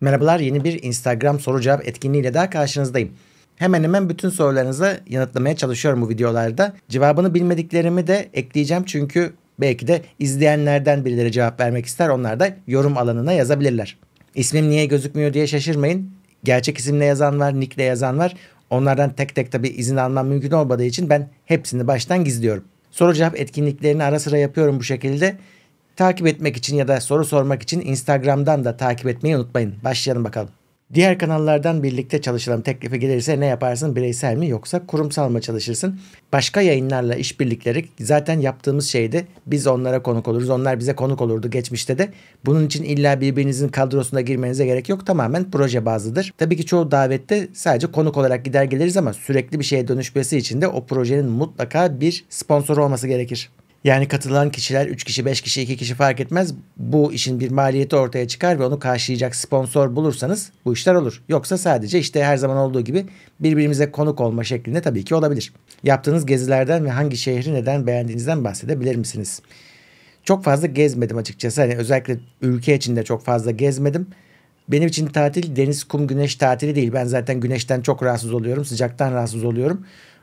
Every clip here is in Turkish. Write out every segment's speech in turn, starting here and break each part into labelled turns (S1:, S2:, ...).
S1: Merhabalar yeni bir Instagram soru cevap etkinliğiyle daha karşınızdayım. Hemen hemen bütün sorularınıza yanıtlamaya çalışıyorum bu videolarda. Cevabını bilmediklerimi de ekleyeceğim çünkü belki de izleyenlerden birileri cevap vermek ister. Onlar da yorum alanına yazabilirler. İsmim niye gözükmüyor diye şaşırmayın. Gerçek isimle yazan var, nickle yazan var. Onlardan tek tek tabi izin almam mümkün olmadığı için ben hepsini baştan gizliyorum. Soru cevap etkinliklerini ara sıra yapıyorum bu şekilde. Takip etmek için ya da soru sormak için Instagram'dan da takip etmeyi unutmayın. Başlayalım bakalım. Diğer kanallardan birlikte çalışalım teklifi gelirse ne yaparsın bireysel mi yoksa kurumsal mı çalışırsın? Başka yayınlarla işbirlikleri zaten yaptığımız şeydi. Biz onlara konuk oluruz. Onlar bize konuk olurdu geçmişte de. Bunun için illa birbirinizin kadrosuna girmenize gerek yok. Tamamen proje bazlıdır. Tabii ki çoğu davette sadece konuk olarak gider geliriz ama sürekli bir şeye dönüşmesi için de o projenin mutlaka bir sponsor olması gerekir. Yani katılan kişiler 3 kişi, 5 kişi, 2 kişi fark etmez. Bu işin bir maliyeti ortaya çıkar ve onu karşılayacak sponsor bulursanız bu işler olur. Yoksa sadece işte her zaman olduğu gibi birbirimize konuk olma şeklinde tabii ki olabilir. Yaptığınız gezilerden ve hangi şehri neden beğendiğinizden bahsedebilir misiniz? Çok fazla gezmedim açıkçası. Hani özellikle ülke içinde çok fazla gezmedim. Benim için tatil deniz, kum, güneş tatili değil. Ben zaten güneşten çok rahatsız oluyorum, sıcaktan rahatsız oluyorum.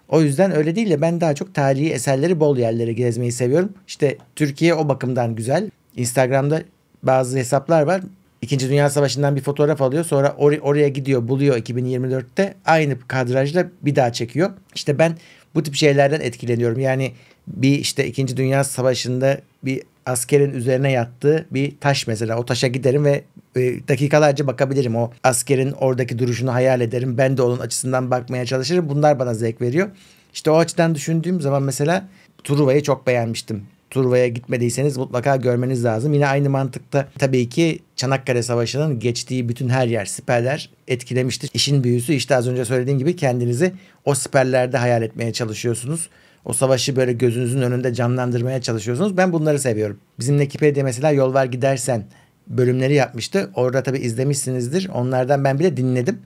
S1: O yüzden öyle değil de ben daha çok tarihi eserleri bol yerlere gezmeyi seviyorum. İşte Türkiye o bakımdan güzel. Instagram'da bazı hesaplar var. İkinci Dünya Savaşı'ndan bir fotoğraf alıyor. Sonra or- oraya gidiyor buluyor 2024'te. Aynı kadrajla bir daha çekiyor. İşte ben bu tip şeylerden etkileniyorum. Yani bir işte İkinci Dünya Savaşı'nda bir askerin üzerine yattığı bir taş mesela. O taşa giderim ve e, dakikalarca bakabilirim. O askerin oradaki duruşunu hayal ederim. Ben de onun açısından bakmaya çalışırım. Bunlar bana zevk veriyor. İşte o açıdan düşündüğüm zaman mesela Truva'yı çok beğenmiştim. Truva'ya gitmediyseniz mutlaka görmeniz lazım. Yine aynı mantıkta tabii ki Çanakkale Savaşı'nın geçtiği bütün her yer siperler etkilemiştir. İşin büyüsü işte az önce söylediğim gibi kendinizi o siperlerde hayal etmeye çalışıyorsunuz. O savaşı böyle gözünüzün önünde canlandırmaya çalışıyorsunuz. Ben bunları seviyorum. Bizim Wikipedia mesela yol ver gidersen bölümleri yapmıştı. Orada tabi izlemişsinizdir. Onlardan ben bile dinledim.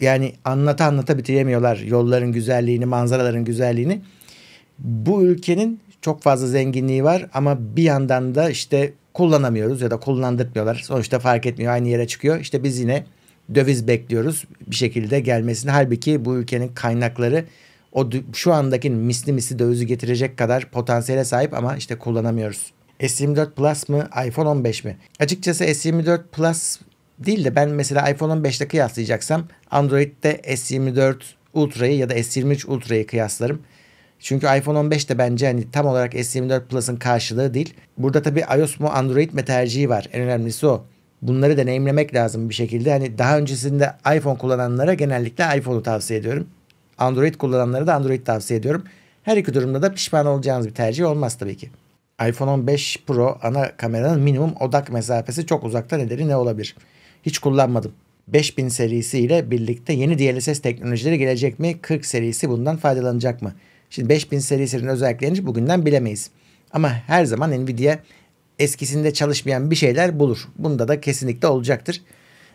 S1: Yani anlata anlata bitiremiyorlar yolların güzelliğini, manzaraların güzelliğini. Bu ülkenin çok fazla zenginliği var ama bir yandan da işte kullanamıyoruz ya da kullandırmıyorlar. Sonuçta fark etmiyor aynı yere çıkıyor. İşte biz yine döviz bekliyoruz bir şekilde gelmesini. Halbuki bu ülkenin kaynakları o şu andaki misli misli dövizi getirecek kadar potansiyele sahip ama işte kullanamıyoruz. S24 Plus mı iPhone 15 mi? Açıkçası S24 Plus değil de ben mesela iPhone 15 ile kıyaslayacaksam Android'de S24 Ultra'yı ya da S23 Ultra'yı kıyaslarım. Çünkü iPhone 15 de bence hani tam olarak S24 Plus'ın karşılığı değil. Burada tabi iOS mu Android mi tercihi var. En önemlisi o. Bunları deneyimlemek lazım bir şekilde. Hani daha öncesinde iPhone kullananlara genellikle iPhone'u tavsiye ediyorum. Android kullananlara da Android tavsiye ediyorum. Her iki durumda da pişman olacağınız bir tercih olmaz tabii ki iPhone 15 Pro ana kameranın minimum odak mesafesi çok uzakta neleri ne olabilir? Hiç kullanmadım. 5000 serisi ile birlikte yeni DLSS teknolojileri gelecek mi? 40 serisi bundan faydalanacak mı? Şimdi 5000 serisinin özelliklerini bugünden bilemeyiz. Ama her zaman Nvidia eskisinde çalışmayan bir şeyler bulur. Bunda da kesinlikle olacaktır.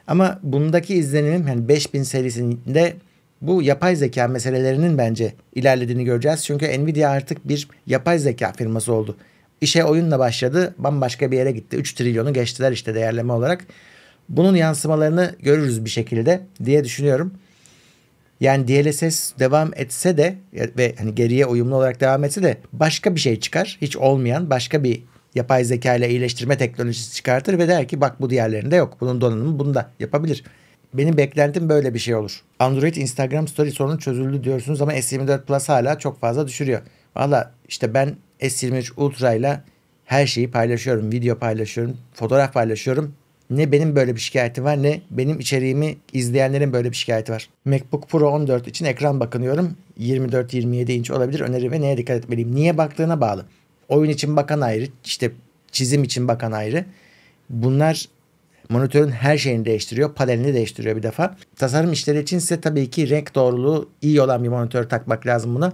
S1: Ama bundaki izlenimim yani 5000 serisinde bu yapay zeka meselelerinin bence ilerlediğini göreceğiz. Çünkü Nvidia artık bir yapay zeka firması oldu. İşe oyunla başladı. Bambaşka bir yere gitti. 3 trilyonu geçtiler işte değerleme olarak. Bunun yansımalarını görürüz bir şekilde diye düşünüyorum. Yani DLSS devam etse de ve hani geriye uyumlu olarak devam etse de başka bir şey çıkar. Hiç olmayan başka bir yapay zeka ile iyileştirme teknolojisi çıkartır ve der ki bak bu diğerlerinde yok. Bunun donanımı bunu da yapabilir. Benim beklentim böyle bir şey olur. Android Instagram Story sorunu çözüldü diyorsunuz ama S24 Plus hala çok fazla düşürüyor. Valla işte ben S23 Ultra ile her şeyi paylaşıyorum. Video paylaşıyorum, fotoğraf paylaşıyorum. Ne benim böyle bir şikayetim var ne benim içeriğimi izleyenlerin böyle bir şikayeti var. MacBook Pro 14 için ekran bakınıyorum. 24-27 inç olabilir. Öneri ve neye dikkat etmeliyim? Niye baktığına bağlı. Oyun için bakan ayrı, işte çizim için bakan ayrı. Bunlar monitörün her şeyini değiştiriyor. Panelini değiştiriyor bir defa. Tasarım işleri için ise tabii ki renk doğruluğu iyi olan bir monitör takmak lazım buna.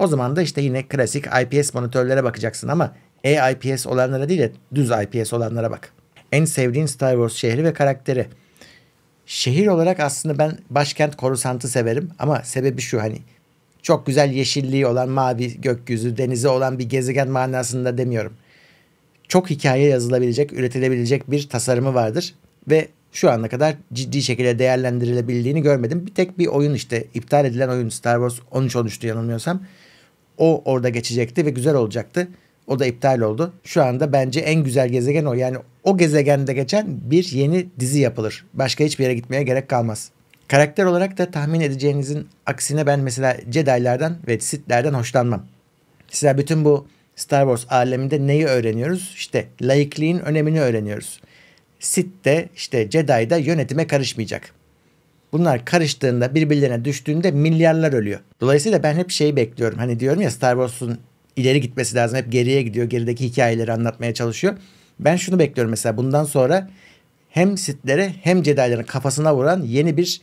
S1: O zaman da işte yine klasik IPS monitörlere bakacaksın ama e-IPS olanlara değil de düz IPS olanlara bak. En sevdiğin Star Wars şehri ve karakteri. Şehir olarak aslında ben başkent Korusant'ı severim ama sebebi şu hani çok güzel yeşilliği olan mavi gökyüzü, denizi olan bir gezegen manasında demiyorum. Çok hikaye yazılabilecek, üretilebilecek bir tasarımı vardır ve şu ana kadar ciddi şekilde değerlendirilebildiğini görmedim. Bir tek bir oyun işte iptal edilen oyun Star Wars 13 olmuştu yanılmıyorsam. O orada geçecekti ve güzel olacaktı. O da iptal oldu. Şu anda bence en güzel gezegen o. Yani o gezegende geçen bir yeni dizi yapılır. Başka hiçbir yere gitmeye gerek kalmaz. Karakter olarak da tahmin edeceğinizin aksine ben mesela Jedi'lerden ve Sith'lerden hoşlanmam. Mesela bütün bu Star Wars aleminde neyi öğreniyoruz? İşte laikliğin önemini öğreniyoruz. de işte Jedi'da yönetime karışmayacak. Bunlar karıştığında birbirlerine düştüğünde milyarlar ölüyor. Dolayısıyla ben hep şeyi bekliyorum. Hani diyorum ya Star Wars'un ileri gitmesi lazım. Hep geriye gidiyor. Gerideki hikayeleri anlatmaya çalışıyor. Ben şunu bekliyorum mesela bundan sonra hem Sith'lere hem Jedi'ların kafasına vuran yeni bir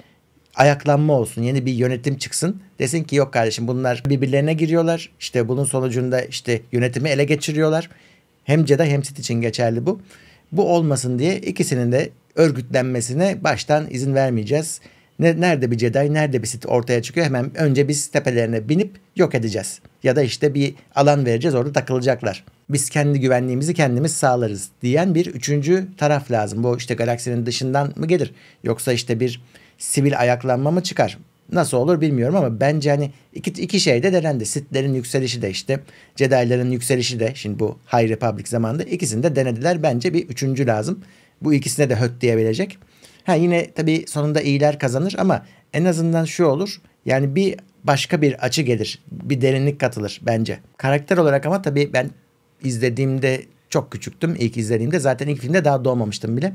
S1: ayaklanma olsun. Yeni bir yönetim çıksın. Desin ki yok kardeşim bunlar birbirlerine giriyorlar. İşte bunun sonucunda işte yönetimi ele geçiriyorlar. Hem Jedi hem Sith için geçerli bu. Bu olmasın diye ikisinin de örgütlenmesine baştan izin vermeyeceğiz ne, nerede bir Jedi, nerede bir Sith ortaya çıkıyor hemen önce biz tepelerine binip yok edeceğiz. Ya da işte bir alan vereceğiz orada takılacaklar. Biz kendi güvenliğimizi kendimiz sağlarız diyen bir üçüncü taraf lazım. Bu işte galaksinin dışından mı gelir yoksa işte bir sivil ayaklanma mı çıkar? Nasıl olur bilmiyorum ama bence hani iki, iki şey de denendi. Sith'lerin yükselişi de işte Jedi'ların yükselişi de şimdi bu High Republic zamanında ikisini de denediler. Bence bir üçüncü lazım. Bu ikisine de höt diyebilecek. Ha yine tabii sonunda iyiler kazanır ama en azından şu olur. Yani bir başka bir açı gelir. Bir derinlik katılır bence. Karakter olarak ama tabii ben izlediğimde çok küçüktüm. ilk izlediğimde zaten ilk filmde daha doğmamıştım bile.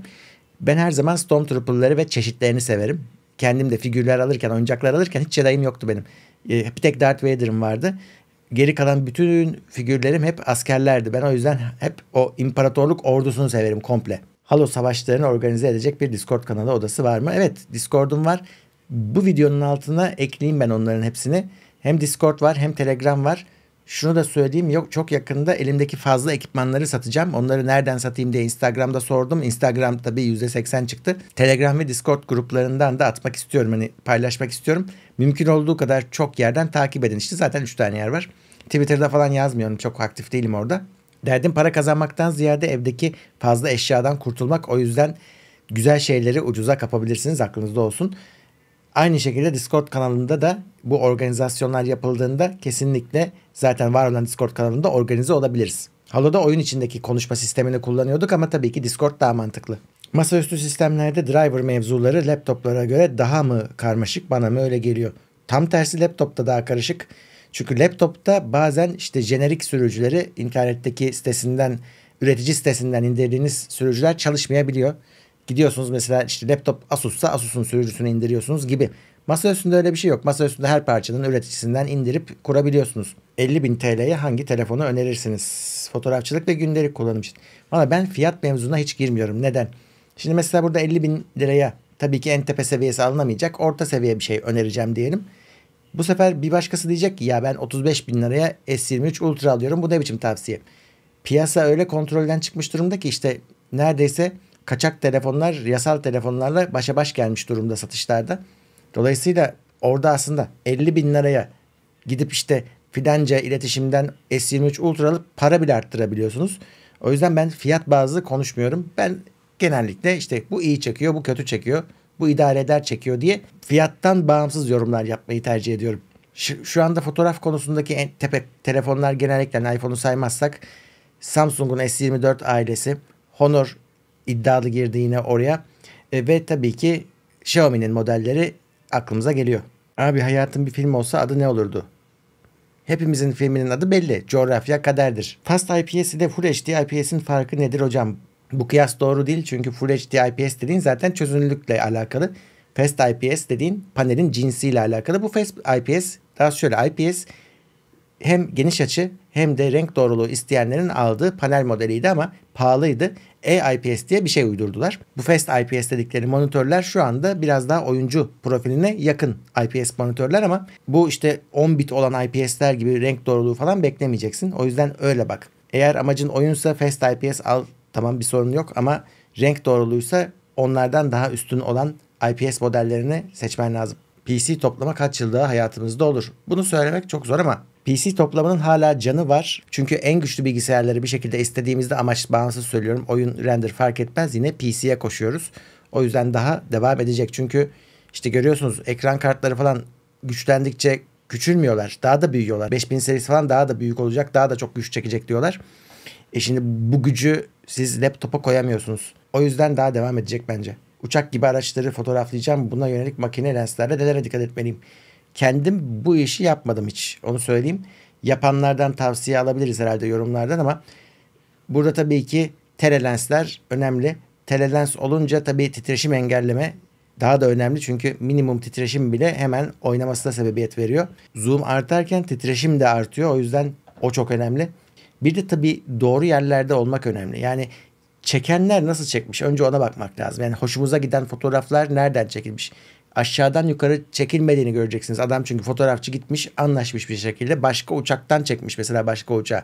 S1: Ben her zaman Stormtrooper'ları ve çeşitlerini severim. Kendim de figürler alırken, oyuncaklar alırken hiç Jedi'im yoktu benim. Ee, bir tek Darth Vader'ım vardı. Geri kalan bütün figürlerim hep askerlerdi. Ben o yüzden hep o imparatorluk ordusunu severim komple. Halo savaşlarını organize edecek bir Discord kanalı odası var mı? Evet Discord'um var. Bu videonun altına ekleyeyim ben onların hepsini. Hem Discord var hem Telegram var. Şunu da söyleyeyim yok çok yakında elimdeki fazla ekipmanları satacağım. Onları nereden satayım diye Instagram'da sordum. Instagram tabii %80 çıktı. Telegram ve Discord gruplarından da atmak istiyorum. Hani paylaşmak istiyorum. Mümkün olduğu kadar çok yerden takip edin. İşte zaten 3 tane yer var. Twitter'da falan yazmıyorum. Çok aktif değilim orada. Derdim para kazanmaktan ziyade evdeki fazla eşyadan kurtulmak. O yüzden güzel şeyleri ucuza kapabilirsiniz aklınızda olsun. Aynı şekilde Discord kanalında da bu organizasyonlar yapıldığında kesinlikle zaten var olan Discord kanalında organize olabiliriz. Halo'da oyun içindeki konuşma sistemini kullanıyorduk ama tabii ki Discord daha mantıklı. Masaüstü sistemlerde driver mevzuları laptoplara göre daha mı karmaşık bana mı öyle geliyor? Tam tersi laptopta daha karışık. Çünkü laptopta bazen işte jenerik sürücüleri internetteki sitesinden üretici sitesinden indirdiğiniz sürücüler çalışmayabiliyor. Gidiyorsunuz mesela işte laptop Asus'ta Asus'un sürücüsünü indiriyorsunuz gibi. Masa üstünde öyle bir şey yok. Masa üstünde her parçanın üreticisinden indirip kurabiliyorsunuz. 50 bin TL'ye hangi telefonu önerirsiniz? Fotoğrafçılık ve gündelik kullanım için. Valla ben fiyat mevzuna hiç girmiyorum. Neden? Şimdi mesela burada 50 bin liraya tabii ki en tepe seviyesi alınamayacak. Orta seviye bir şey önereceğim diyelim. Bu sefer bir başkası diyecek ki ya ben 35 bin liraya S23 Ultra alıyorum. Bu ne biçim tavsiye? Piyasa öyle kontrolden çıkmış durumda ki işte neredeyse kaçak telefonlar yasal telefonlarla başa baş gelmiş durumda satışlarda. Dolayısıyla orada aslında 50 bin liraya gidip işte fidanca iletişimden S23 Ultra alıp para bile arttırabiliyorsunuz. O yüzden ben fiyat bazlı konuşmuyorum. Ben genellikle işte bu iyi çekiyor, bu kötü çekiyor bu idare eder çekiyor diye fiyattan bağımsız yorumlar yapmayı tercih ediyorum. Şu, şu anda fotoğraf konusundaki en tepe telefonlar genellikle iPhone'u saymazsak Samsung'un S24 ailesi Honor iddialı girdi yine oraya e, ve tabii ki Xiaomi'nin modelleri aklımıza geliyor. Abi hayatın bir film olsa adı ne olurdu? Hepimizin filminin adı belli. Coğrafya kaderdir. Fast IPS ile Full HD IPS'in farkı nedir hocam? Bu kıyas doğru değil çünkü Full HD IPS dediğin zaten çözünürlükle alakalı. Fast IPS dediğin panelin cinsiyle alakalı. Bu Fast IPS daha şöyle IPS hem geniş açı hem de renk doğruluğu isteyenlerin aldığı panel modeliydi ama pahalıydı. E-IPS diye bir şey uydurdular. Bu Fast IPS dedikleri monitörler şu anda biraz daha oyuncu profiline yakın IPS monitörler ama bu işte 10 bit olan IPS'ler gibi renk doğruluğu falan beklemeyeceksin. O yüzden öyle bak. Eğer amacın oyunsa Fast IPS al tamam bir sorun yok ama renk doğruluğuysa onlardan daha üstün olan IPS modellerini seçmen lazım. PC toplama kaç yılda hayatımızda olur? Bunu söylemek çok zor ama PC toplamanın hala canı var. Çünkü en güçlü bilgisayarları bir şekilde istediğimizde amaç bağımsız söylüyorum. Oyun render fark etmez yine PC'ye koşuyoruz. O yüzden daha devam edecek. Çünkü işte görüyorsunuz ekran kartları falan güçlendikçe küçülmüyorlar. Daha da büyüyorlar. 5000 serisi falan daha da büyük olacak. Daha da çok güç çekecek diyorlar. E şimdi bu gücü siz laptopa koyamıyorsunuz. O yüzden daha devam edecek bence. Uçak gibi araçları fotoğraflayacağım. Buna yönelik makine lenslerle nelere dikkat etmeliyim? Kendim bu işi yapmadım hiç. Onu söyleyeyim. Yapanlardan tavsiye alabiliriz herhalde yorumlardan ama burada tabii ki tele lensler önemli. Tele lens olunca tabii titreşim engelleme daha da önemli çünkü minimum titreşim bile hemen oynamasına sebebiyet veriyor. Zoom artarken titreşim de artıyor. O yüzden o çok önemli. Bir de tabii doğru yerlerde olmak önemli. Yani çekenler nasıl çekmiş? Önce ona bakmak lazım. Yani hoşumuza giden fotoğraflar nereden çekilmiş? Aşağıdan yukarı çekilmediğini göreceksiniz. Adam çünkü fotoğrafçı gitmiş anlaşmış bir şekilde başka uçaktan çekmiş mesela başka uçağı.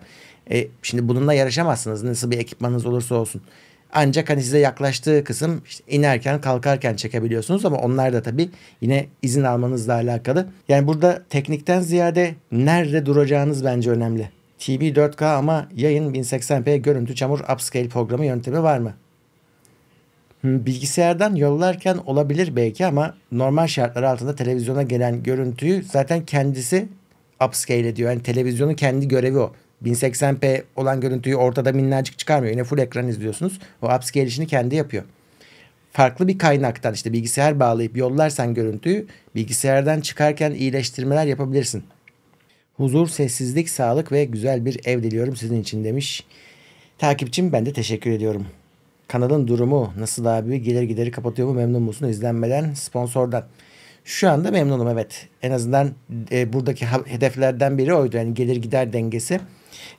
S1: E, şimdi bununla yarışamazsınız nasıl bir ekipmanınız olursa olsun. Ancak hani size yaklaştığı kısım işte inerken kalkarken çekebiliyorsunuz ama onlar da tabii yine izin almanızla alakalı. Yani burada teknikten ziyade nerede duracağınız bence önemli. TV 4K ama yayın 1080p görüntü çamur upscale programı yöntemi var mı? Bilgisayardan yollarken olabilir belki ama normal şartlar altında televizyona gelen görüntüyü zaten kendisi upscale ediyor. Yani televizyonun kendi görevi o. 1080p olan görüntüyü ortada minnacık çıkarmıyor. Yine full ekran izliyorsunuz. O upscale işini kendi yapıyor. Farklı bir kaynaktan işte bilgisayar bağlayıp yollarsan görüntüyü bilgisayardan çıkarken iyileştirmeler yapabilirsin huzur, sessizlik, sağlık ve güzel bir ev diliyorum sizin için demiş. Takipçim ben de teşekkür ediyorum. Kanalın durumu nasıl abi? Gelir gideri kapatıyor mu? Memnun musun izlenmeden, sponsordan? Şu anda memnunum evet. En azından e, buradaki hedeflerden biri oydu. Yani gelir gider dengesi.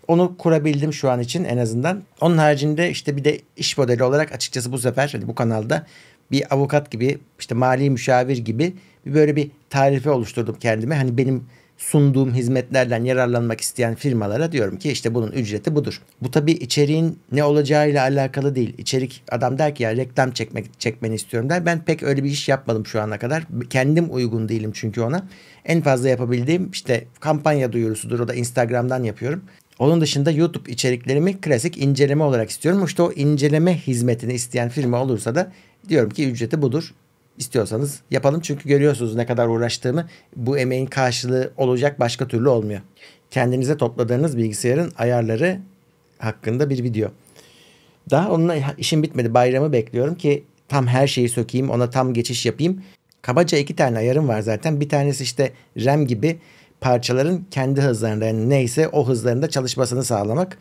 S1: Onu kurabildim şu an için en azından. Onun haricinde işte bir de iş modeli olarak açıkçası bu sefer hani bu kanalda bir avukat gibi işte mali müşavir gibi böyle bir tarife oluşturdum kendime. Hani benim sunduğum hizmetlerden yararlanmak isteyen firmalara diyorum ki işte bunun ücreti budur. Bu tabii içeriğin ne olacağıyla alakalı değil. İçerik adam der ki ya reklam çekmek çekmeni istiyorum der. Ben pek öyle bir iş yapmadım şu ana kadar. Kendim uygun değilim çünkü ona. En fazla yapabildiğim işte kampanya duyurusudur. O da Instagram'dan yapıyorum. Onun dışında YouTube içeriklerimi klasik inceleme olarak istiyorum. İşte o inceleme hizmetini isteyen firma olursa da diyorum ki ücreti budur istiyorsanız yapalım. Çünkü görüyorsunuz ne kadar uğraştığımı. Bu emeğin karşılığı olacak başka türlü olmuyor. Kendinize topladığınız bilgisayarın ayarları hakkında bir video. Daha onunla işim bitmedi. Bayramı bekliyorum ki tam her şeyi sökeyim. Ona tam geçiş yapayım. Kabaca iki tane ayarım var zaten. Bir tanesi işte RAM gibi parçaların kendi hızlarında yani neyse o hızlarında çalışmasını sağlamak.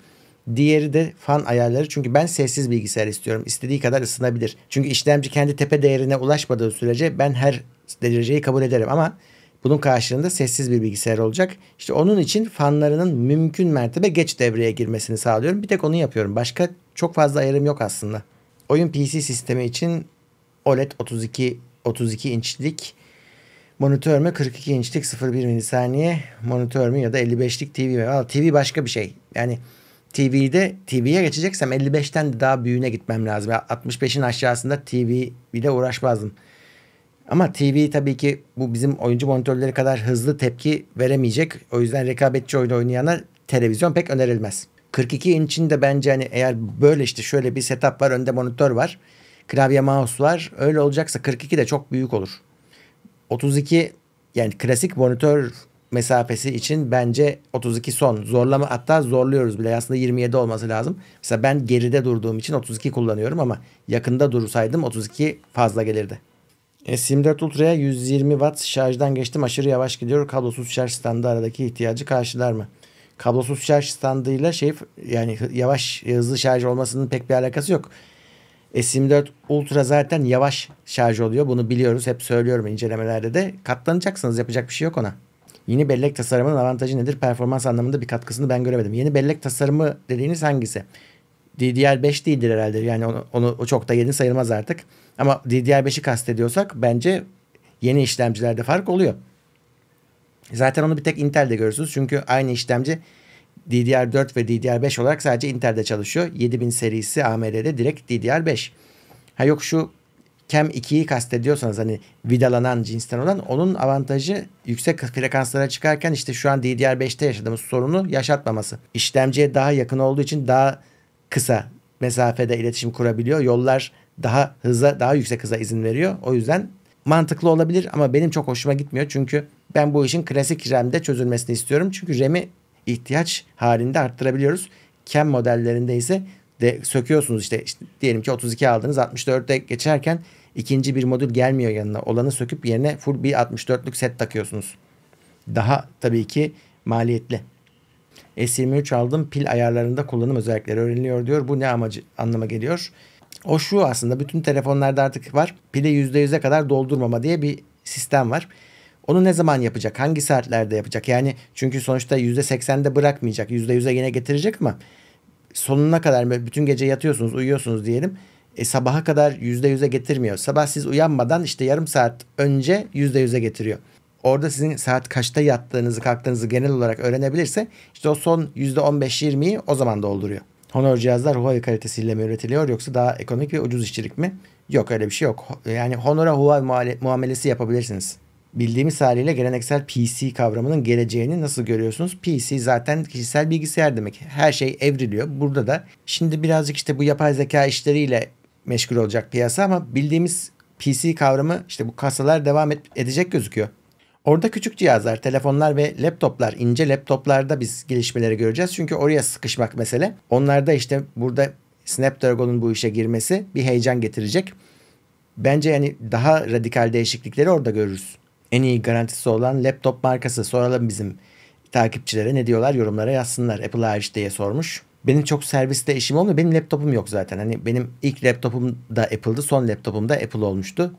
S1: Diğeri de fan ayarları. Çünkü ben sessiz bilgisayar istiyorum. İstediği kadar ısınabilir. Çünkü işlemci kendi tepe değerine ulaşmadığı sürece ben her dereceyi kabul ederim ama bunun karşılığında sessiz bir bilgisayar olacak. İşte onun için fanlarının mümkün mertebe geç devreye girmesini sağlıyorum. Bir tek onu yapıyorum. Başka çok fazla ayarım yok aslında. Oyun PC sistemi için OLED 32 32 inçlik monitör mü 42 inçlik 0.1 milisaniye monitör mü ya da 55'lik TV mi? Aa, TV başka bir şey. Yani TV'de TV'ye geçeceksem 55'ten de daha büyüğüne gitmem lazım. 65'in aşağısında TV uğraşmazdım. Ama TV tabii ki bu bizim oyuncu monitörleri kadar hızlı tepki veremeyecek. O yüzden rekabetçi oyun oynayana televizyon pek önerilmez. 42 inç'in de bence hani eğer böyle işte şöyle bir setup var önde monitör var. Klavye mouse var. Öyle olacaksa 42 de çok büyük olur. 32 yani klasik monitör mesafesi için bence 32 son. Zorlama hatta zorluyoruz bile. Aslında 27 olması lazım. Mesela ben geride durduğum için 32 kullanıyorum ama yakında dursaydım 32 fazla gelirdi. E, s 4 Ultra'ya 120 watt şarjdan geçtim. Aşırı yavaş gidiyor. Kablosuz şarj standı aradaki ihtiyacı karşılar mı? Kablosuz şarj standıyla şey yani yavaş hızlı şarj olmasının pek bir alakası yok. s 4 Ultra zaten yavaş şarj oluyor. Bunu biliyoruz. Hep söylüyorum incelemelerde de. Katlanacaksınız. Yapacak bir şey yok ona. Yeni bellek tasarımının avantajı nedir? Performans anlamında bir katkısını ben göremedim. Yeni bellek tasarımı dediğiniz hangisi? DDR5 değildir herhalde. Yani onu, onu o çok da yeni sayılmaz artık. Ama DDR5'i kastediyorsak bence yeni işlemcilerde fark oluyor. Zaten onu bir tek Intel'de görürsünüz. Çünkü aynı işlemci DDR4 ve DDR5 olarak sadece Intel'de çalışıyor. 7000 serisi AMD'de direkt DDR5. Ha yok şu Kem 2'yi kastediyorsanız hani vidalanan cinsten olan onun avantajı yüksek frekanslara çıkarken işte şu an DDR5'te yaşadığımız sorunu yaşatmaması. İşlemciye daha yakın olduğu için daha kısa mesafede iletişim kurabiliyor. Yollar daha hıza daha yüksek hıza izin veriyor. O yüzden mantıklı olabilir ama benim çok hoşuma gitmiyor. Çünkü ben bu işin klasik RAM'de çözülmesini istiyorum. Çünkü RAM'i ihtiyaç halinde arttırabiliyoruz. Kem modellerinde ise de söküyorsunuz işte, işte diyelim ki 32 aldınız 64'e geçerken ikinci bir modül gelmiyor yanına. Olanı söküp yerine full bir 64'lük set takıyorsunuz. Daha tabii ki maliyetli. S23 aldım pil ayarlarında kullanım özellikleri öğreniliyor diyor. Bu ne amacı anlama geliyor. O şu aslında bütün telefonlarda artık var. Pili %100'e kadar doldurmama diye bir sistem var. Onu ne zaman yapacak? Hangi saatlerde yapacak? Yani çünkü sonuçta %80'de bırakmayacak. %100'e yine getirecek ama sonuna kadar bütün gece yatıyorsunuz, uyuyorsunuz diyelim. E, sabaha kadar yüzde yüze getirmiyor. Sabah siz uyanmadan işte yarım saat önce yüzde yüze getiriyor. Orada sizin saat kaçta yattığınızı, kalktığınızı genel olarak öğrenebilirse işte o son yüzde on beş yirmiyi o zaman dolduruyor. Honor cihazlar Huawei kalitesiyle mi üretiliyor yoksa daha ekonomik ve ucuz işçilik mi? Yok öyle bir şey yok. Yani Honor'a Huawei muamelesi yapabilirsiniz bildiğimiz haliyle geleneksel PC kavramının geleceğini nasıl görüyorsunuz? PC zaten kişisel bilgisayar demek. Her şey evriliyor. Burada da şimdi birazcık işte bu yapay zeka işleriyle meşgul olacak piyasa ama bildiğimiz PC kavramı işte bu kasalar devam et, edecek gözüküyor. Orada küçük cihazlar, telefonlar ve laptoplar, ince laptoplarda biz gelişmeleri göreceğiz. Çünkü oraya sıkışmak mesele. Onlarda işte burada Snapdragon'un bu işe girmesi bir heyecan getirecek. Bence yani daha radikal değişiklikleri orada görürüz en iyi garantisi olan laptop markası soralım bizim takipçilere ne diyorlar yorumlara yazsınlar. Apple hariç diye sormuş. Benim çok serviste işim olmuyor. Benim laptopum yok zaten. Hani benim ilk laptopum da Apple'dı. Son laptopum da Apple olmuştu.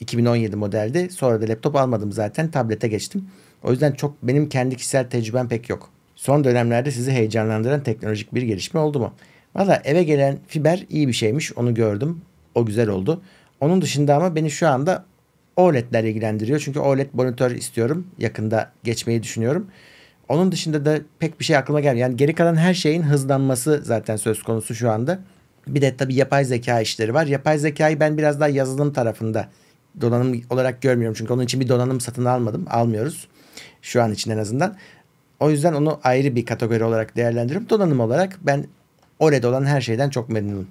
S1: 2017 modeldi. Sonra da laptop almadım zaten. Tablete geçtim. O yüzden çok benim kendi kişisel tecrübem pek yok. Son dönemlerde sizi heyecanlandıran teknolojik bir gelişme oldu mu? Valla eve gelen fiber iyi bir şeymiş. Onu gördüm. O güzel oldu. Onun dışında ama beni şu anda OLED'ler ilgilendiriyor. Çünkü OLED monitör istiyorum. Yakında geçmeyi düşünüyorum. Onun dışında da pek bir şey aklıma gelmiyor. Yani geri kalan her şeyin hızlanması zaten söz konusu şu anda. Bir de tabii yapay zeka işleri var. Yapay zekayı ben biraz daha yazılım tarafında donanım olarak görmüyorum. Çünkü onun için bir donanım satın almadım. Almıyoruz. Şu an için en azından. O yüzden onu ayrı bir kategori olarak değerlendiriyorum. Donanım olarak ben OLED olan her şeyden çok memnunum.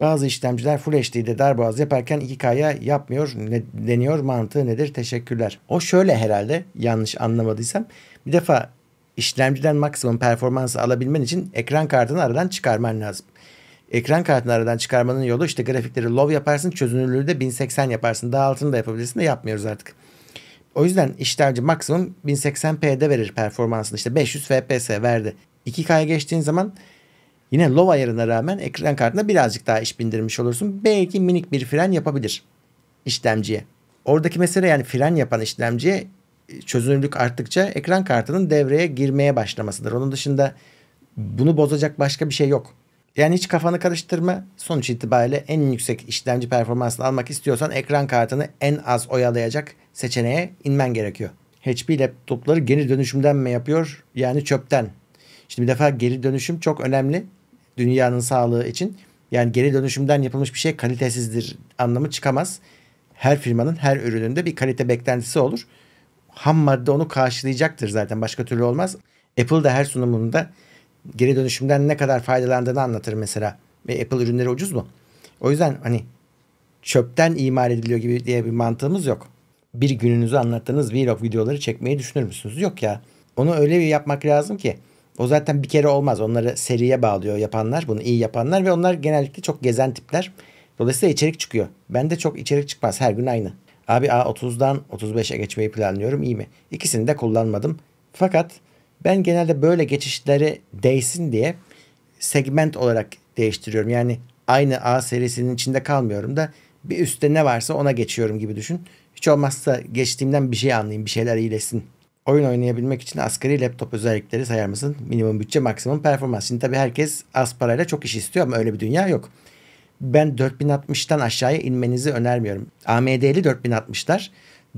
S1: Bazı işlemciler Full HD'de darboğaz yaparken 2K'ya yapmıyor ne, deniyor. Mantığı nedir? Teşekkürler. O şöyle herhalde yanlış anlamadıysam. Bir defa işlemciden maksimum performansı alabilmen için ekran kartını aradan çıkarman lazım. Ekran kartını aradan çıkarmanın yolu işte grafikleri low yaparsın, çözünürlüğü de 1080 yaparsın. Daha altını da yapabilirsin de yapmıyoruz artık. O yüzden işlemci maksimum 1080p'de verir performansını. İşte 500 fps verdi. 2K'ya geçtiğin zaman Yine low ayarına rağmen ekran kartına birazcık daha iş bindirmiş olursun. Belki minik bir fren yapabilir işlemciye. Oradaki mesele yani fren yapan işlemciye e, çözünürlük arttıkça ekran kartının devreye girmeye başlamasıdır. Onun dışında bunu bozacak başka bir şey yok. Yani hiç kafanı karıştırma. Sonuç itibariyle en yüksek işlemci performansını almak istiyorsan ekran kartını en az oyalayacak seçeneğe inmen gerekiyor. HP laptopları geri dönüşümden mi yapıyor? Yani çöpten. Şimdi bir defa geri dönüşüm çok önemli dünyanın sağlığı için. Yani geri dönüşümden yapılmış bir şey kalitesizdir anlamı çıkamaz. Her firmanın her ürününde bir kalite beklentisi olur. Ham madde onu karşılayacaktır zaten başka türlü olmaz. Apple de her sunumunda geri dönüşümden ne kadar faydalandığını anlatır mesela. Ve Apple ürünleri ucuz mu? O yüzden hani çöpten imal ediliyor gibi diye bir mantığımız yok. Bir gününüzü anlattığınız vlog videoları çekmeyi düşünür müsünüz? Yok ya. Onu öyle bir yapmak lazım ki o zaten bir kere olmaz. Onları seriye bağlıyor yapanlar. Bunu iyi yapanlar ve onlar genellikle çok gezen tipler. Dolayısıyla içerik çıkıyor. Ben de çok içerik çıkmaz. Her gün aynı. Abi A30'dan 35'e geçmeyi planlıyorum. İyi mi? İkisini de kullanmadım. Fakat ben genelde böyle geçişleri değsin diye segment olarak değiştiriyorum. Yani aynı A serisinin içinde kalmıyorum da bir üstte ne varsa ona geçiyorum gibi düşün. Hiç olmazsa geçtiğimden bir şey anlayayım, bir şeyler iyileşsin oyun oynayabilmek için asgari laptop özellikleri sayar mısın? Minimum bütçe, maksimum performans. Şimdi tabii herkes az parayla çok iş istiyor ama öyle bir dünya yok. Ben 4060'tan aşağıya inmenizi önermiyorum. AMD'li 4060'lar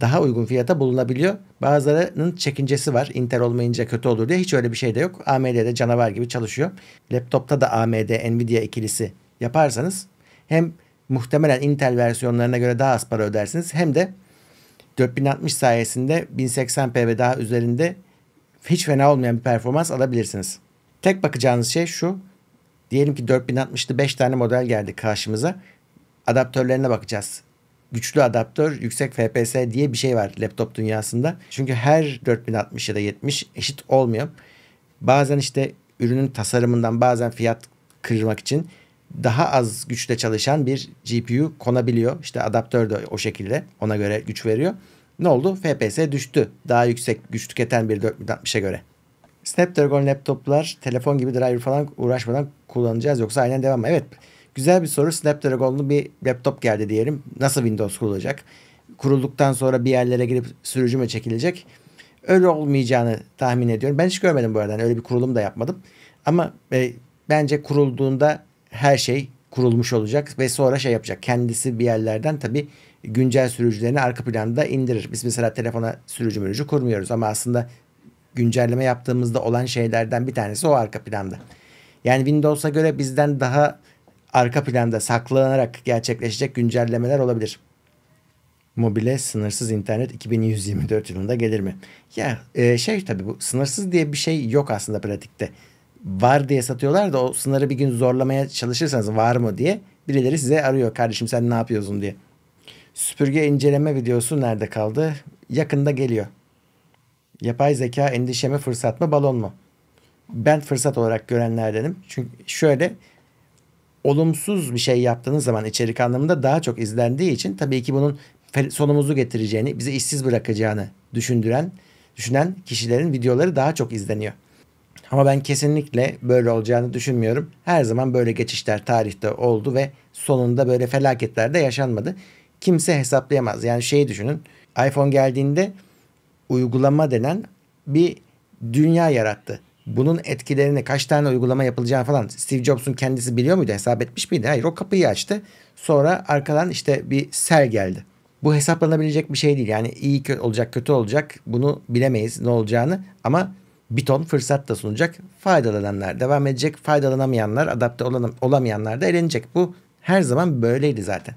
S1: daha uygun fiyata bulunabiliyor. Bazılarının çekincesi var. Intel olmayınca kötü olur diye hiç öyle bir şey de yok. AMD'de canavar gibi çalışıyor. Laptopta da AMD Nvidia ikilisi yaparsanız hem muhtemelen Intel versiyonlarına göre daha az para ödersiniz hem de 4060 sayesinde 1080p ve daha üzerinde hiç fena olmayan bir performans alabilirsiniz. Tek bakacağınız şey şu. Diyelim ki 4060'lı 5 tane model geldi karşımıza. Adaptörlerine bakacağız. Güçlü adaptör, yüksek FPS diye bir şey var laptop dünyasında. Çünkü her 4060 ya da 70 eşit olmuyor. Bazen işte ürünün tasarımından bazen fiyat kırmak için daha az güçle çalışan bir GPU konabiliyor. İşte adaptör de o şekilde ona göre güç veriyor. Ne oldu? FPS düştü. Daha yüksek güç tüketen bir 4060'a göre. Snapdragon laptoplar telefon gibi driver falan uğraşmadan kullanacağız yoksa aynen devam mı? Evet. Güzel bir soru. Snapdragon'lu bir laptop geldi diyelim. Nasıl Windows kurulacak? Kurulduktan sonra bir yerlere girip sürücü mü çekilecek? Öyle olmayacağını tahmin ediyorum. Ben hiç görmedim bu arada. Yani öyle bir kurulum da yapmadım. Ama e, bence kurulduğunda her şey kurulmuş olacak ve sonra şey yapacak. Kendisi bir yerlerden tabii güncel sürücülerini arka planda indirir. Biz mesela telefona sürücü mürücü kurmuyoruz ama aslında güncelleme yaptığımızda olan şeylerden bir tanesi o arka planda. Yani Windows'a göre bizden daha arka planda saklanarak gerçekleşecek güncellemeler olabilir. Mobile sınırsız internet 2124 yılında gelir mi? Ya e, şey tabii bu sınırsız diye bir şey yok aslında pratikte var diye satıyorlar da o sınırı bir gün zorlamaya çalışırsanız var mı diye birileri size arıyor kardeşim sen ne yapıyorsun diye. Süpürge inceleme videosu nerede kaldı? Yakında geliyor. Yapay zeka endişeme fırsat mı balon mu? Ben fırsat olarak görenlerdenim. Çünkü şöyle olumsuz bir şey yaptığınız zaman içerik anlamında daha çok izlendiği için tabii ki bunun sonumuzu getireceğini, bizi işsiz bırakacağını düşündüren, düşünen kişilerin videoları daha çok izleniyor. Ama ben kesinlikle böyle olacağını düşünmüyorum. Her zaman böyle geçişler tarihte oldu ve sonunda böyle felaketler de yaşanmadı. Kimse hesaplayamaz. Yani şeyi düşünün. iPhone geldiğinde uygulama denen bir dünya yarattı. Bunun etkilerini kaç tane uygulama yapılacağı falan Steve Jobs'un kendisi biliyor muydu? Hesap etmiş miydi? Hayır o kapıyı açtı. Sonra arkadan işte bir sel geldi. Bu hesaplanabilecek bir şey değil. Yani iyi olacak kötü olacak bunu bilemeyiz ne olacağını ama bir ton fırsat da sunacak. Faydalananlar devam edecek. Faydalanamayanlar, adapte olan, olamayanlar da elenecek. Bu her zaman böyleydi zaten.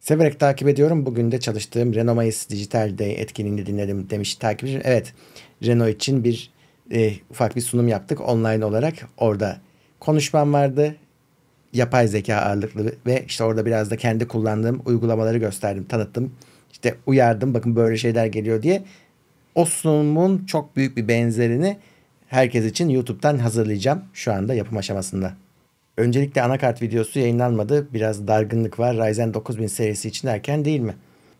S1: Severek takip ediyorum. Bugün de çalıştığım Renault Mayıs Dijital etkinliğini dinledim demiş takipçi. Evet Renault için bir e, ufak bir sunum yaptık online olarak. Orada konuşmam vardı. Yapay zeka ağırlıklı ve işte orada biraz da kendi kullandığım uygulamaları gösterdim, tanıttım. İşte uyardım bakın böyle şeyler geliyor diye o sunumun çok büyük bir benzerini herkes için YouTube'dan hazırlayacağım. Şu anda yapım aşamasında. Öncelikle anakart videosu yayınlanmadı. Biraz dargınlık var. Ryzen 9000 serisi için erken değil mi?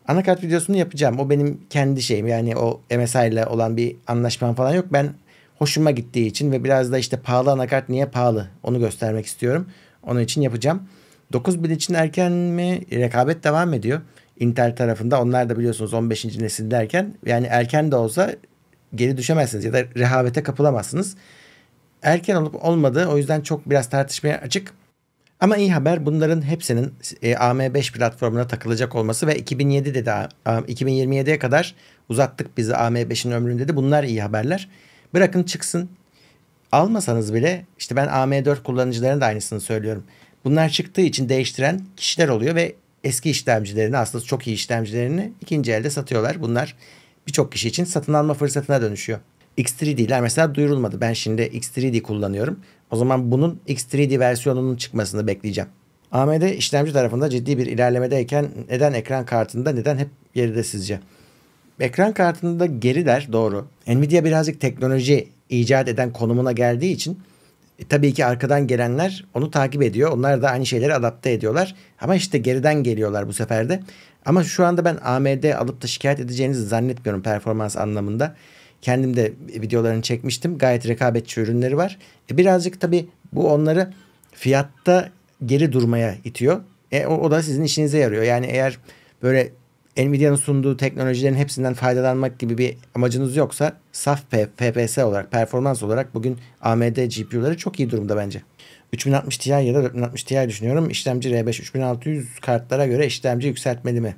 S1: Anakart videosunu yapacağım. O benim kendi şeyim. Yani o MSI ile olan bir anlaşmam falan yok. Ben hoşuma gittiği için ve biraz da işte pahalı anakart niye pahalı onu göstermek istiyorum. Onun için yapacağım. 9000 için erken mi? Rekabet devam ediyor. Intel tarafında onlar da biliyorsunuz 15. nesil derken yani erken de olsa geri düşemezsiniz ya da rehavete kapılamazsınız. Erken olup olmadığı o yüzden çok biraz tartışmaya açık. Ama iyi haber bunların hepsinin e, AM5 platformuna takılacak olması ve 2007 dedi 2027'ye kadar uzattık bizi AM5'in ömrünü dedi. Bunlar iyi haberler. Bırakın çıksın. Almasanız bile işte ben AM4 kullanıcılarına da aynısını söylüyorum. Bunlar çıktığı için değiştiren kişiler oluyor ve eski işlemcilerini aslında çok iyi işlemcilerini ikinci elde satıyorlar. Bunlar birçok kişi için satın alma fırsatına dönüşüyor. X3D'ler mesela duyurulmadı. Ben şimdi X3D kullanıyorum. O zaman bunun X3D versiyonunun çıkmasını bekleyeceğim. AMD işlemci tarafında ciddi bir ilerlemedeyken neden ekran kartında neden hep geride sizce? Ekran kartında geri der doğru. Nvidia birazcık teknoloji icat eden konumuna geldiği için e, tabii ki arkadan gelenler onu takip ediyor. Onlar da aynı şeyleri adapte ediyorlar. Ama işte geriden geliyorlar bu sefer de. Ama şu anda ben AMD alıp da şikayet edeceğinizi zannetmiyorum performans anlamında. Kendim de videolarını çekmiştim. Gayet rekabetçi ürünleri var. E, birazcık tabii bu onları fiyatta geri durmaya itiyor. E, o, o da sizin işinize yarıyor. Yani eğer böyle Nvidia'nın sunduğu teknolojilerin hepsinden faydalanmak gibi bir amacınız yoksa saf FPS olarak, performans olarak bugün AMD GPU'ları çok iyi durumda bence. 3060 Ti ya da 4060 Ti düşünüyorum. İşlemci R5 3600 kartlara göre işlemci yükseltmeli mi?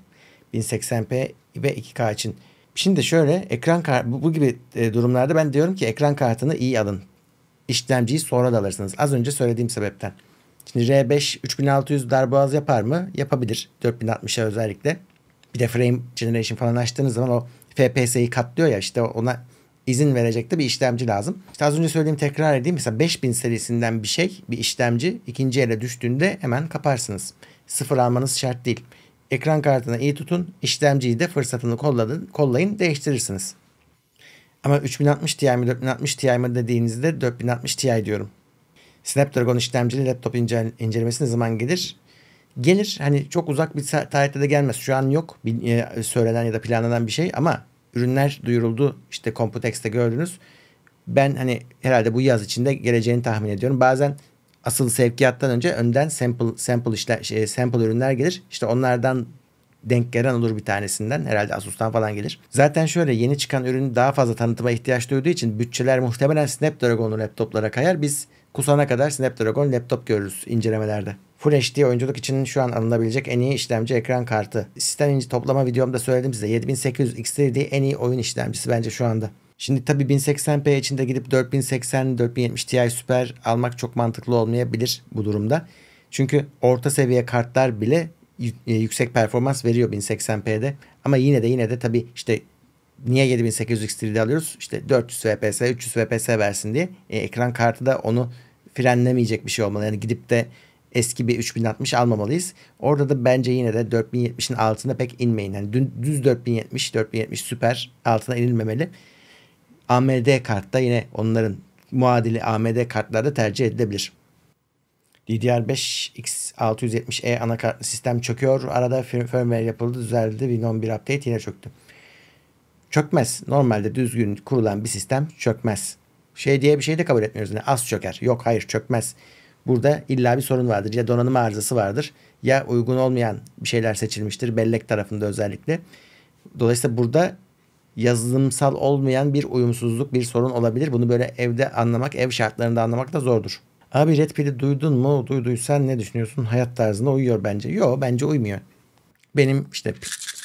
S1: 1080p ve 2K için. Şimdi şöyle ekran kart bu, bu gibi e, durumlarda ben diyorum ki ekran kartını iyi alın. İşlemciyi sonra da alırsınız. Az önce söylediğim sebepten. Şimdi R5 3600 darboğaz yapar mı? Yapabilir. 4060'a özellikle bir de frame generation falan açtığınız zaman o FPS'yi katlıyor ya işte ona izin verecek de bir işlemci lazım. İşte az önce söylediğim tekrar edeyim. Mesela 5000 serisinden bir şey bir işlemci ikinci ele düştüğünde hemen kaparsınız. Sıfır almanız şart değil. Ekran kartını iyi tutun. işlemciyi de fırsatını kolladın, kollayın değiştirirsiniz. Ama 3060 Ti mi 4060 Ti mi dediğinizde 4060 Ti diyorum. Snapdragon işlemcili laptop ince, incelemesi ne zaman gelir? Gelir hani çok uzak bir tarihte de gelmez. Şu an yok bir, e, söylenen ya da planlanan bir şey ama ürünler duyuruldu. İşte Computex'te gördünüz. Ben hani herhalde bu yaz içinde geleceğini tahmin ediyorum. Bazen asıl sevkiyattan önce önden sample sample işler, şey, sample ürünler gelir. İşte onlardan denk gelen olur bir tanesinden. Herhalde Asus'tan falan gelir. Zaten şöyle yeni çıkan ürün daha fazla tanıtıma ihtiyaç duyduğu için bütçeler muhtemelen Snapdragon'lu laptoplara kayar. Biz Kusana kadar Snapdragon laptop görürüz incelemelerde. Full HD oyunculuk için şu an alınabilecek en iyi işlemci ekran kartı. Sistem toplama videomda söyledim size 7800 X3D en iyi oyun işlemcisi bence şu anda. Şimdi tabii 1080p içinde gidip 4080, 4070 Ti Super almak çok mantıklı olmayabilir bu durumda. Çünkü orta seviye kartlar bile e, yüksek performans veriyor 1080p'de. Ama yine de yine de tabii işte niye 7800 X3D alıyoruz? İşte 400 FPS, 300 FPS versin diye. E, ekran kartı da onu frenlemeyecek bir şey olmalı. Yani gidip de eski bir 3060 almamalıyız. Orada da bence yine de 4070'in altına pek inmeyin. Yani düz 4070, 4070 süper altına inilmemeli. AMD kartta yine onların muadili AMD kartlarda tercih edilebilir. DDR5 X670E anakartlı sistem çöküyor. Arada firmware yapıldı, düzeldi. Win 11 update yine çöktü çökmez. Normalde düzgün kurulan bir sistem çökmez. Şey diye bir şey de kabul etmiyoruz. Yani az çöker. Yok hayır çökmez. Burada illa bir sorun vardır. Ya donanım arızası vardır ya uygun olmayan bir şeyler seçilmiştir bellek tarafında özellikle. Dolayısıyla burada yazılımsal olmayan bir uyumsuzluk, bir sorun olabilir. Bunu böyle evde anlamak, ev şartlarında anlamak da zordur. Abi Red Pill'i duydun mu? Duyduysan ne düşünüyorsun? Hayat tarzına uyuyor bence. Yo bence uymuyor. Benim işte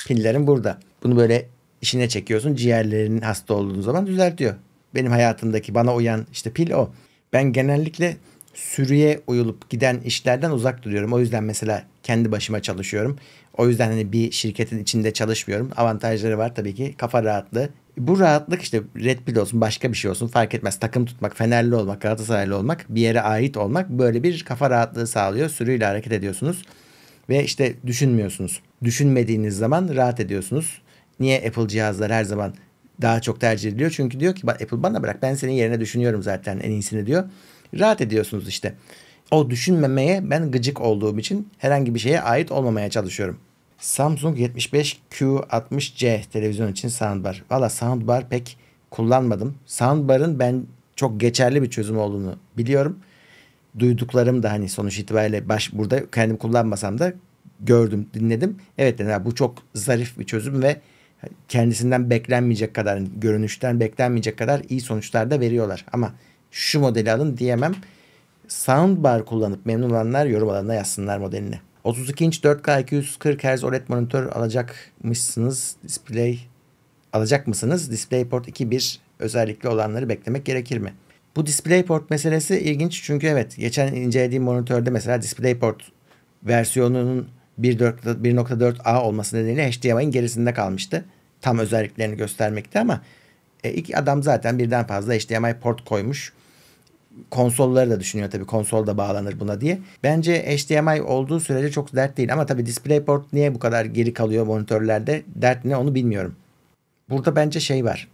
S1: pillerim burada. Bunu böyle işine çekiyorsun. ciğerlerinin hasta olduğun zaman düzeltiyor. Benim hayatımdaki bana uyan işte pil o. Ben genellikle sürüye uyulup giden işlerden uzak duruyorum. O yüzden mesela kendi başıma çalışıyorum. O yüzden hani bir şirketin içinde çalışmıyorum. Avantajları var tabii ki. Kafa rahatlığı. Bu rahatlık işte Red Bull olsun başka bir şey olsun fark etmez. Takım tutmak, Fenerli olmak, Galatasaraylı olmak, bir yere ait olmak böyle bir kafa rahatlığı sağlıyor. Sürüyle hareket ediyorsunuz ve işte düşünmüyorsunuz. Düşünmediğiniz zaman rahat ediyorsunuz. Niye Apple cihazlar her zaman daha çok tercih ediliyor? Çünkü diyor ki Apple bana bırak ben senin yerine düşünüyorum zaten en iyisini diyor. Rahat ediyorsunuz işte. O düşünmemeye ben gıcık olduğum için herhangi bir şeye ait olmamaya çalışıyorum. Samsung 75Q60C televizyon için soundbar. Valla soundbar pek kullanmadım. Soundbar'ın ben çok geçerli bir çözüm olduğunu biliyorum. Duyduklarım da hani sonuç itibariyle baş, burada kendim kullanmasam da gördüm, dinledim. Evet yani bu çok zarif bir çözüm ve kendisinden beklenmeyecek kadar görünüşten beklenmeyecek kadar iyi sonuçlar da veriyorlar. Ama şu modeli alın diyemem. Soundbar kullanıp memnun olanlar yorum alanına yazsınlar modelini. 32 inç 4K 240 Hz OLED monitör alacak mısınız? Display alacak mısınız? DisplayPort 2.1 özellikle olanları beklemek gerekir mi? Bu DisplayPort meselesi ilginç çünkü evet geçen incelediğim monitörde mesela DisplayPort versiyonunun 1.4a olması nedeniyle HDMI'nin gerisinde kalmıştı. Tam özelliklerini göstermekte ama e, iki adam zaten birden fazla HDMI port koymuş. Konsolları da düşünüyor tabii konsol da bağlanır buna diye. Bence HDMI olduğu sürece çok dert değil ama tabii DisplayPort niye bu kadar geri kalıyor monitörlerde dert ne onu bilmiyorum. Burada bence şey var.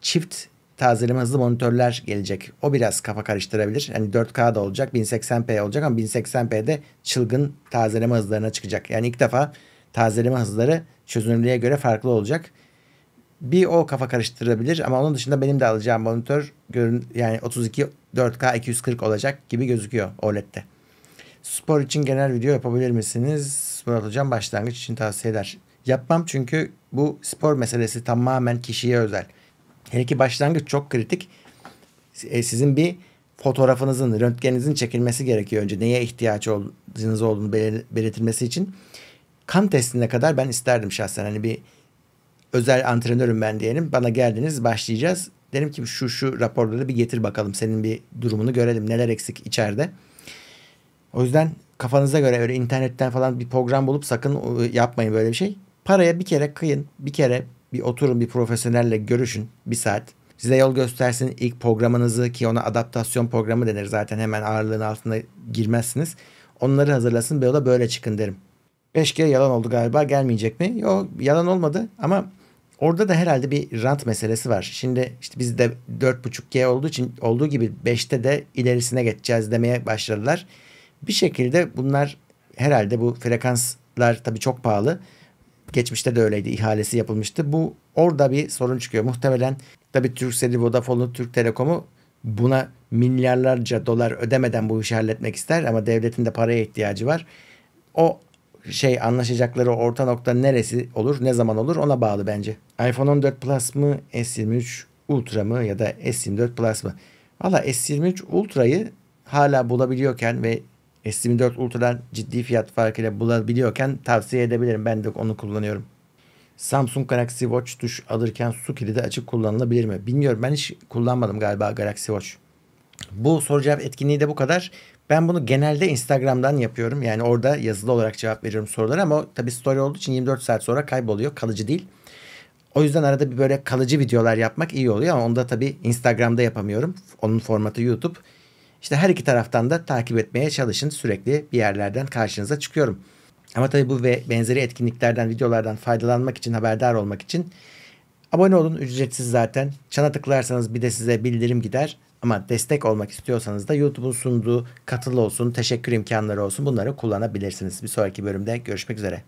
S1: Çift tazeleme hızlı monitörler gelecek. O biraz kafa karıştırabilir. Yani 4K da olacak, 1080p olacak ama 1080p'de çılgın tazeleme hızlarına çıkacak. Yani ilk defa tazeleme hızları çözünürlüğe göre farklı olacak. Bir o kafa karıştırabilir ama onun dışında benim de alacağım monitör görün yani 32 4K 240 olacak gibi gözüküyor OLED'de. Spor için genel video yapabilir misiniz? Murat Hocam başlangıç için tavsiyeler. Yapmam çünkü bu spor meselesi tamamen kişiye özel. Hele ki başlangıç çok kritik. E, sizin bir fotoğrafınızın, röntgeninizin çekilmesi gerekiyor önce. Neye ihtiyacınız olduğunu belir belirtilmesi için. Kan testine kadar ben isterdim şahsen. Hani bir özel antrenörüm ben diyelim. Bana geldiniz başlayacağız. Derim ki şu şu raporları bir getir bakalım. Senin bir durumunu görelim. Neler eksik içeride. O yüzden kafanıza göre öyle internetten falan bir program bulup sakın ıı, yapmayın böyle bir şey. Paraya bir kere kıyın. Bir kere bir oturun bir profesyonelle görüşün bir saat. Size yol göstersin ilk programınızı ki ona adaptasyon programı denir zaten hemen ağırlığın altına girmezsiniz. Onları hazırlasın ve yola böyle çıkın derim. Beş kere yalan oldu galiba gelmeyecek mi? Yok yalan olmadı ama orada da herhalde bir rant meselesi var. Şimdi işte bizde 4.5G olduğu için olduğu gibi 5'te de ilerisine geçeceğiz demeye başladılar. Bir şekilde bunlar herhalde bu frekanslar tabii çok pahalı. Geçmişte de öyleydi. ihalesi yapılmıştı. Bu orada bir sorun çıkıyor. Muhtemelen tabii Turkcell'i, Vodafone'u, Türk Telekom'u buna milyarlarca dolar ödemeden bu işi halletmek ister ama devletin de paraya ihtiyacı var. O şey anlaşacakları orta nokta neresi olur, ne zaman olur ona bağlı bence. iPhone 14 Plus mı, S23 Ultra mı ya da S24 Plus mı? Valla S23 Ultra'yı hala bulabiliyorken ve S24 ultradan ciddi fiyat farkıyla bulabiliyorken tavsiye edebilirim. Ben de onu kullanıyorum. Samsung Galaxy Watch tuş alırken su kilidi açık kullanılabilir mi? Bilmiyorum ben hiç kullanmadım galiba Galaxy Watch. Bu soru cevap etkinliği de bu kadar. Ben bunu genelde Instagram'dan yapıyorum. Yani orada yazılı olarak cevap veriyorum sorulara ama tabii story olduğu için 24 saat sonra kayboluyor. Kalıcı değil. O yüzden arada bir böyle kalıcı videolar yapmak iyi oluyor ama onda tabii Instagram'da yapamıyorum. Onun formatı YouTube. İşte her iki taraftan da takip etmeye çalışın. Sürekli bir yerlerden karşınıza çıkıyorum. Ama tabii bu ve benzeri etkinliklerden, videolardan faydalanmak için, haberdar olmak için abone olun. Ücretsiz zaten. Çana tıklarsanız bir de size bildirim gider. Ama destek olmak istiyorsanız da YouTube'un sunduğu katıl olsun, teşekkür imkanları olsun bunları kullanabilirsiniz. Bir sonraki bölümde görüşmek üzere.